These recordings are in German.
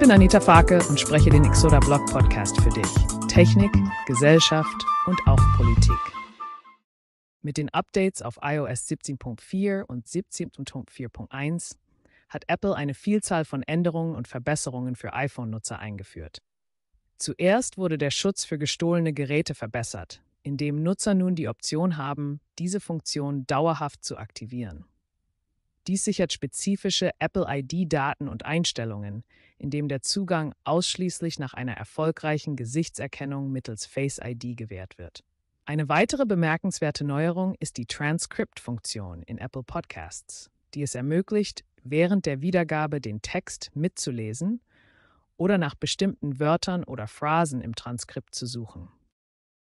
bin Anita Farke und spreche den Exoda Blog Podcast für dich. Technik, Gesellschaft und auch Politik. Mit den Updates auf iOS 17.4 und 17.4.1 hat Apple eine Vielzahl von Änderungen und Verbesserungen für iPhone-Nutzer eingeführt. Zuerst wurde der Schutz für gestohlene Geräte verbessert, indem Nutzer nun die Option haben, diese Funktion dauerhaft zu aktivieren. Dies sichert spezifische Apple-ID-Daten und Einstellungen, indem der Zugang ausschließlich nach einer erfolgreichen Gesichtserkennung mittels Face ID gewährt wird. Eine weitere bemerkenswerte Neuerung ist die Transcript-Funktion in Apple Podcasts, die es ermöglicht, während der Wiedergabe den Text mitzulesen oder nach bestimmten Wörtern oder Phrasen im Transkript zu suchen.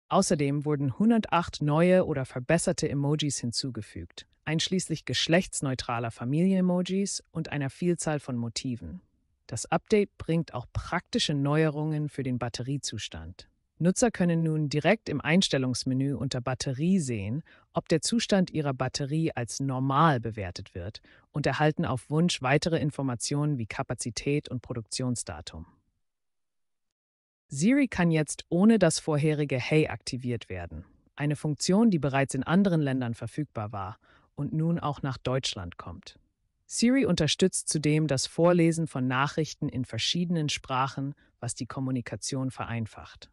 Außerdem wurden 108 neue oder verbesserte Emojis hinzugefügt, einschließlich geschlechtsneutraler Familien-Emojis und einer Vielzahl von Motiven. Das Update bringt auch praktische Neuerungen für den Batteriezustand. Nutzer können nun direkt im Einstellungsmenü unter Batterie sehen, ob der Zustand ihrer Batterie als normal bewertet wird und erhalten auf Wunsch weitere Informationen wie Kapazität und Produktionsdatum. Siri kann jetzt ohne das vorherige Hey aktiviert werden, eine Funktion, die bereits in anderen Ländern verfügbar war und nun auch nach Deutschland kommt. Siri unterstützt zudem das Vorlesen von Nachrichten in verschiedenen Sprachen, was die Kommunikation vereinfacht.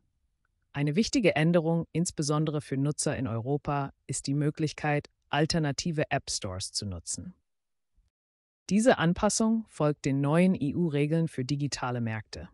Eine wichtige Änderung, insbesondere für Nutzer in Europa, ist die Möglichkeit, alternative App Stores zu nutzen. Diese Anpassung folgt den neuen EU-Regeln für digitale Märkte.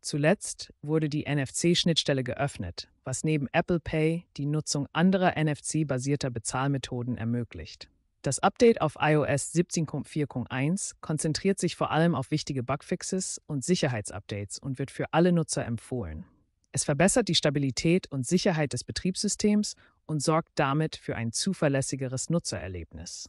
Zuletzt wurde die NFC-Schnittstelle geöffnet, was neben Apple Pay die Nutzung anderer NFC-basierter Bezahlmethoden ermöglicht. Das Update auf iOS 17.4.1 konzentriert sich vor allem auf wichtige Bugfixes und Sicherheitsupdates und wird für alle Nutzer empfohlen. Es verbessert die Stabilität und Sicherheit des Betriebssystems und sorgt damit für ein zuverlässigeres Nutzererlebnis.